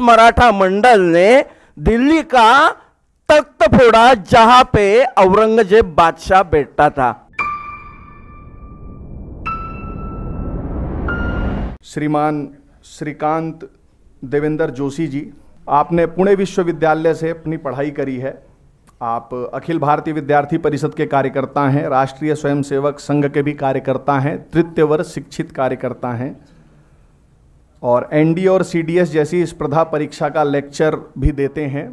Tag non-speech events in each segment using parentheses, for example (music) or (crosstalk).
मराठा मंडल ने दिल्ली का तख्त फोड़ा जहां पे औरंगजेब बादशाह बैठता था श्रीमान श्रीकांत देवेंद्र जोशी जी आपने पुणे विश्वविद्यालय से अपनी पढ़ाई करी है आप अखिल भारतीय विद्यार्थी परिषद के कार्यकर्ता हैं राष्ट्रीय स्वयंसेवक संघ के भी कार्यकर्ता हैं तृतीय वर्ष शिक्षित कार्यकर्ता हैं और एनडी और सीडीएस जैसी स्पर्धा परीक्षा का लेक्चर भी देते हैं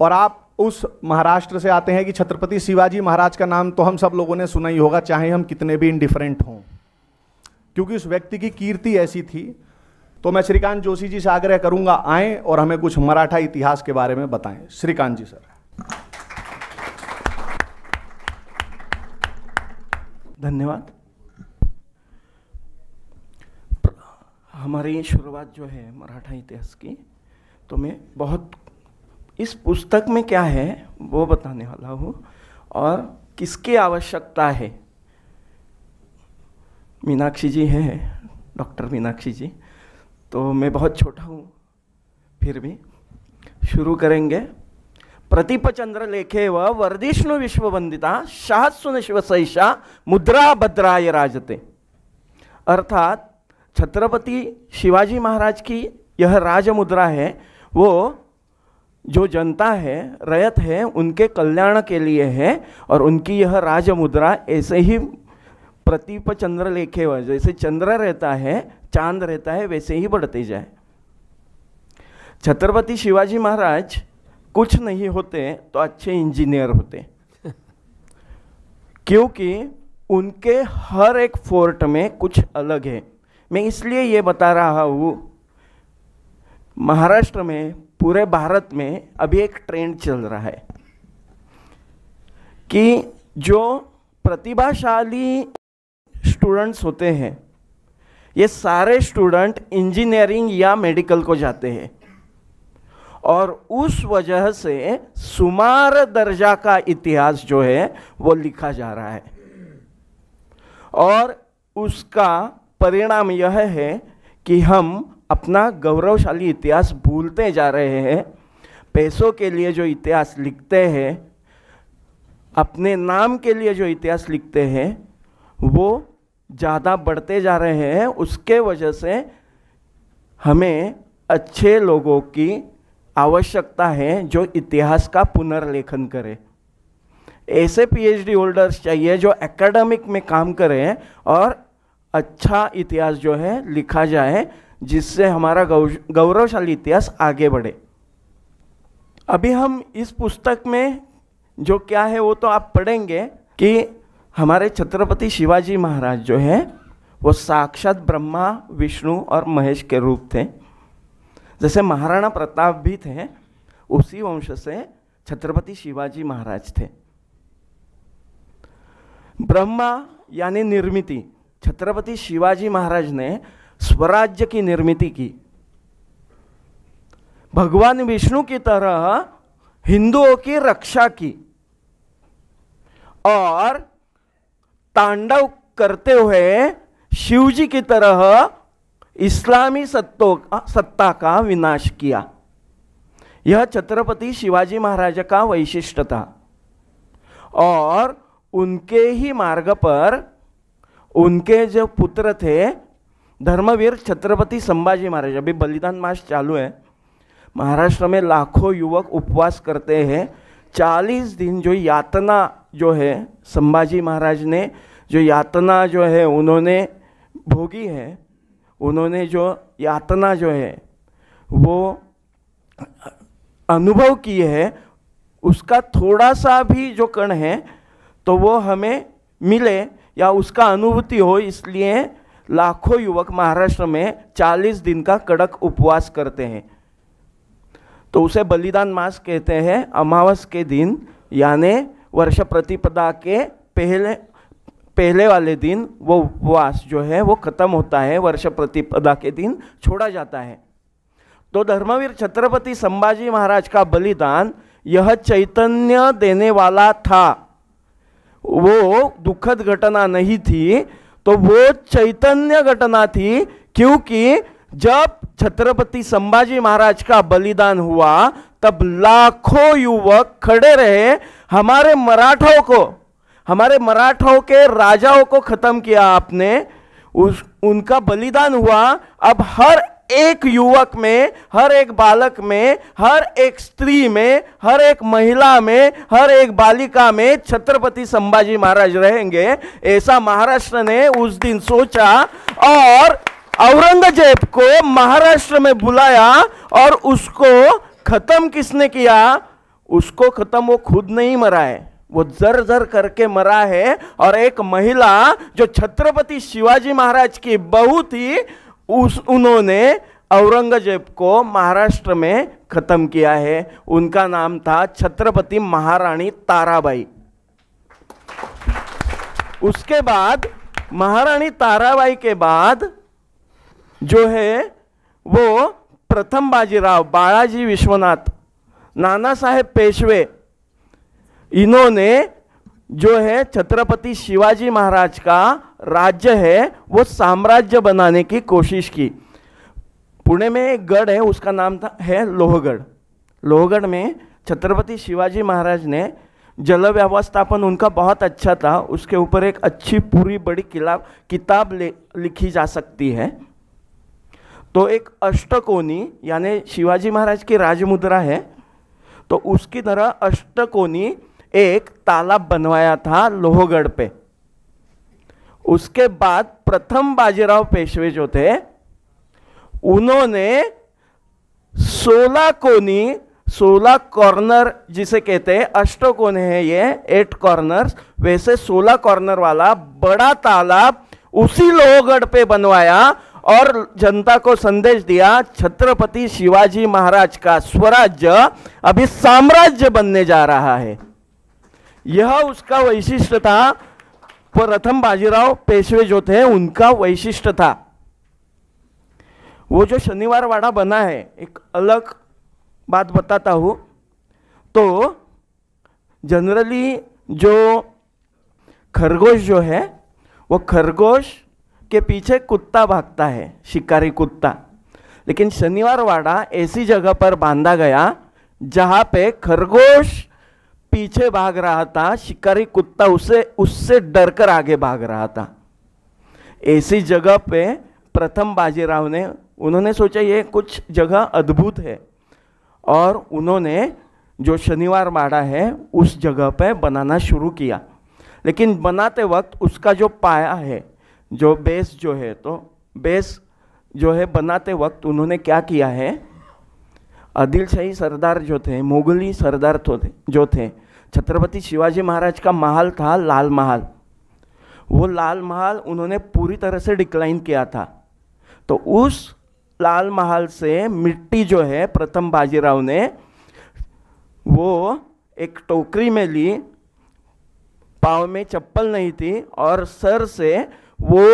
और आप उस महाराष्ट्र से आते हैं कि छत्रपति शिवाजी महाराज का नाम तो हम सब लोगों ने सुना ही होगा चाहे हम कितने भी इनडिफरेंट हों क्योंकि उस व्यक्ति की कीर्ति ऐसी थी तो मैं श्रीकांत जोशी जी से आग्रह करूंगा आए और हमें कुछ मराठा इतिहास के बारे में बताएं श्रीकांत जी सर धन्यवाद हमारी शुरुआत जो है मराठा इतिहास की तो मैं बहुत इस पुस्तक में क्या है वो बताने वाला हूँ और किसकी आवश्यकता है मीनाक्षी जी हैं डॉक्टर मीनाक्षी जी तो मैं बहुत छोटा हूँ फिर भी शुरू करेंगे चंद्र विश्व वंदिता शाह सुन शिव सहिषा मुद्रा भद्राय राजते अर्थात छत्रपति शिवाजी महाराज की यह राजमुद्रा है वो जो जनता है रयत है उनके कल्याण के लिए है और उनकी यह राजमुद्रा ऐसे ही प्रतीप चंद्र लेखे हुआ जैसे चंद्र रहता है चांद रहता है वैसे ही बढ़ते जाए छत्रपति शिवाजी महाराज कुछ नहीं होते तो अच्छे इंजीनियर होते (laughs) क्योंकि उनके हर एक फोर्ट में कुछ अलग है मैं इसलिए ये बता रहा हूँ महाराष्ट्र में पूरे भारत में अभी एक ट्रेंड चल रहा है कि जो प्रतिभाशाली स्टूडेंट्स होते हैं ये सारे स्टूडेंट इंजीनियरिंग या मेडिकल को जाते हैं और उस वजह से सुमार दर्जा का इतिहास जो है वो लिखा जा रहा है और उसका परिणाम यह है कि हम अपना गौरवशाली इतिहास भूलते जा रहे हैं पैसों के लिए जो इतिहास लिखते हैं अपने नाम के लिए जो इतिहास लिखते हैं वो ज़्यादा बढ़ते जा रहे हैं उसके वजह से हमें अच्छे लोगों की आवश्यकता है जो इतिहास का पुनर्लेखन करें ऐसे पीएचडी होल्डर्स चाहिए जो एकेडमिक में काम करें और अच्छा इतिहास जो है लिखा जाए जिससे हमारा गौरवशाली इतिहास आगे बढ़े अभी हम इस पुस्तक में जो क्या है वो तो आप पढ़ेंगे कि हमारे छत्रपति शिवाजी महाराज जो है वो साक्षात ब्रह्मा विष्णु और महेश के रूप थे जैसे महाराणा प्रताप भी थे उसी वंश से छत्रपति शिवाजी महाराज थे ब्रह्मा यानी निर्मिति छत्रपति शिवाजी महाराज ने स्वराज्य की निर्मित की भगवान विष्णु की तरह हिंदुओं की रक्षा की और तांडव करते हुए शिवजी की तरह इस्लामी सत्तों सत्ता का विनाश किया यह छत्रपति शिवाजी महाराज का वैशिष्ट था और उनके ही मार्ग पर उनके जो पुत्र थे धर्मवीर छत्रपति संभाजी महाराज अभी बलिदान मास चालू है महाराष्ट्र में लाखों युवक उपवास करते हैं चालीस दिन जो यातना जो है संभाजी महाराज ने जो यातना जो है उन्होंने भोगी है उन्होंने जो यातना जो है वो अनुभव की है उसका थोड़ा सा भी जो कण है तो वो हमें मिले या उसका अनुभूति हो इसलिए लाखों युवक महाराष्ट्र में 40 दिन का कड़क उपवास करते हैं तो उसे बलिदान मास कहते हैं अमावस के दिन यानि वर्ष प्रतिपदा के पहले पहले वाले दिन वो उपवास जो है वो ख़त्म होता है वर्ष प्रतिपदा के दिन छोड़ा जाता है तो धर्मवीर छत्रपति संभाजी महाराज का बलिदान यह चैतन्य देने वाला था वो दुखद घटना नहीं थी तो वो चैतन्य घटना थी क्योंकि जब छत्रपति संभाजी महाराज का बलिदान हुआ तब लाखों युवक खड़े रहे हमारे मराठों को हमारे मराठों के राजाओं को खत्म किया आपने उस उनका बलिदान हुआ अब हर एक युवक में हर एक बालक में हर एक स्त्री में हर एक महिला में हर एक बालिका में छत्रपति संभाजी महाराज रहेंगे ऐसा महाराष्ट्र ने उस दिन सोचा और औरंगजेब को महाराष्ट्र में बुलाया और उसको खत्म किसने किया उसको खत्म वो खुद नहीं मरा है वो जर जर करके मरा है और एक महिला जो छत्रपति शिवाजी महाराज की बहुत ही उस उन्होंने औरंगजेब को महाराष्ट्र में ख़त्म किया है उनका नाम था छत्रपति महारानी ताराबाई उसके बाद महारानी ताराबाई के बाद जो है वो प्रथम बाजीराव बालाजी विश्वनाथ नाना साहेब पेशवे इन्होंने जो है छत्रपति शिवाजी महाराज का राज्य है वो साम्राज्य बनाने की कोशिश की पुणे में एक गढ़ है उसका नाम था है लोहगढ़ लोहगढ़ में छत्रपति शिवाजी महाराज ने जल व्यवस्थापन उनका बहुत अच्छा था उसके ऊपर एक अच्छी पूरी बड़ी किला किताब लिखी जा सकती है तो एक अष्टकोनी यानी शिवाजी महाराज की राजमुद्रा है तो उसकी तरह अष्टकोनी एक तालाब बनवाया था लोहगढ़ पे उसके बाद प्रथम बाजीराव पेशवे जो थे उन्होंने 16 कोनी 16 कॉर्नर जिसे कहते हैं अष्टो कोने हैं ये एट कॉर्नर्स वैसे 16 कॉर्नर वाला बड़ा तालाब उसी लोहगढ़ पे बनवाया और जनता को संदेश दिया छत्रपति शिवाजी महाराज का स्वराज्य अभी साम्राज्य बनने जा रहा है यह उसका वैशिष्ट था प्रथम बाजीराव पेशवे जो थे उनका वैशिष्ट था वो जो शनिवार वाड़ा बना है एक अलग बात बताता हूँ तो जनरली जो खरगोश जो है वो खरगोश के पीछे कुत्ता भागता है शिकारी कुत्ता लेकिन शनिवार वाड़ा ऐसी जगह पर बांधा गया जहाँ पे खरगोश पीछे भाग रहा था शिकारी कुत्ता उसे उससे डरकर आगे भाग रहा था ऐसी जगह पे प्रथम बाजीराव ने उन्होंने सोचा ये कुछ जगह अद्भुत है और उन्होंने जो शनिवार माड़ा है उस जगह पे बनाना शुरू किया लेकिन बनाते वक्त उसका जो पाया है जो बेस जो है तो बेस जो है बनाते वक्त उन्होंने क्या किया है आदिल सरदार जो थे मुगली सरदार तो थे जो थे छत्रपति शिवाजी महाराज का महल था लाल महल वो लाल महल उन्होंने पूरी तरह से डिक्लाइन किया था तो उस लाल महल से मिट्टी जो है प्रथम बाजीराव ने वो एक टोकरी में ली पाँव में चप्पल नहीं थी और सर से वो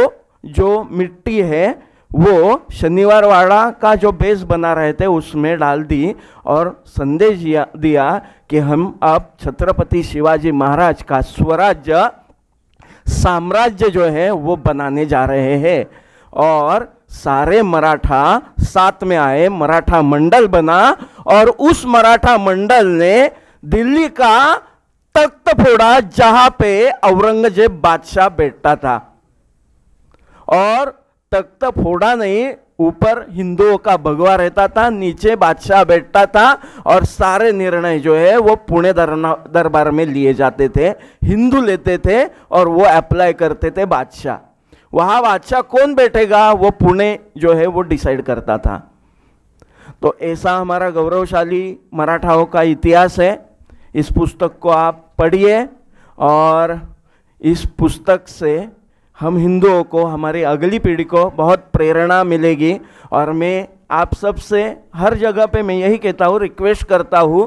जो मिट्टी है वो शनिवार वाड़ा का जो बेस बना रहे थे उसमें डाल दी और संदेश दिया कि हम अब छत्रपति शिवाजी महाराज का स्वराज्य साम्राज्य जो है वो बनाने जा रहे हैं और सारे मराठा साथ में आए मराठा मंडल बना और उस मराठा मंडल ने दिल्ली का तख्त फोड़ा जहां पे औरंगजेब बादशाह बैठता था और तख्त फोड़ा नहीं ऊपर हिंदुओं का भगवा रहता था नीचे बादशाह बैठता था और सारे निर्णय जो है वो पुणे दरबार में लिए जाते थे हिंदू लेते थे और वो अप्लाई करते थे बादशाह वहाँ बादशाह कौन बैठेगा वो पुणे जो है वो डिसाइड करता था तो ऐसा हमारा गौरवशाली मराठाओं का इतिहास है इस पुस्तक को आप पढ़िए और इस पुस्तक से हम हिंदुओं को हमारी अगली पीढ़ी को बहुत प्रेरणा मिलेगी और मैं आप सब से हर जगह पे मैं यही कहता हूँ रिक्वेस्ट करता हूँ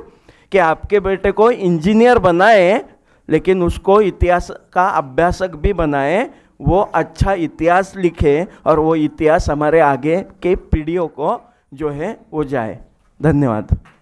कि आपके बेटे को इंजीनियर बनाए लेकिन उसको इतिहास का अभ्यासक भी बनाए वो अच्छा इतिहास लिखे और वो इतिहास हमारे आगे के पीढ़ियों को जो है वो जाए धन्यवाद